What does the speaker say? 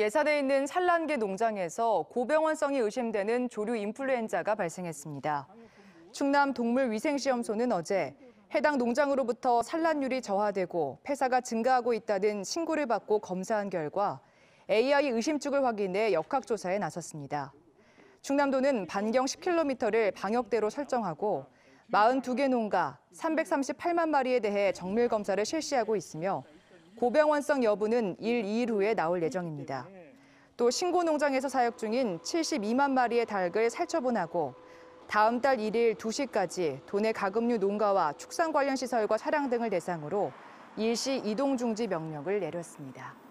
예산에 있는 산란계 농장에서 고병원성이 의심되는 조류 인플루엔자가 발생했습니다. 충남 동물위생시험소는 어제 해당 농장으로부터 산란율이 저하되고 폐사가 증가하고 있다는 신고를 받고 검사한 결과 AI 의심축을 확인해 역학조사에 나섰습니다. 충남도는 반경 10km를 방역대로 설정하고 42개 농가 338만 마리에 대해 정밀 검사를 실시하고 있으며 고병원성 여부는 1, 2일 후에 나올 예정입니다. 또 신고 농장에서 사역 중인 72만 마리의 닭을 살처분하고 다음 달 1일 2시까지 도내 가금류 농가와 축산 관련 시설과 차량 등을 대상으로 일시 이동 중지 명령을 내렸습니다.